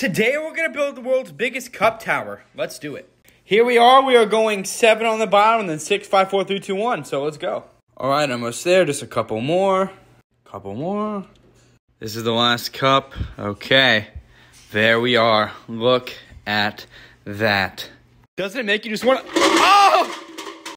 Today we're going to build the world's biggest cup tower. Let's do it. Here we are. We are going 7 on the bottom and then six, five, four, three, two, one. So let's go. All right, almost there. Just a couple more. Couple more. This is the last cup. Okay. There we are. Look at that. Doesn't it make you just want to... Oh! Ah!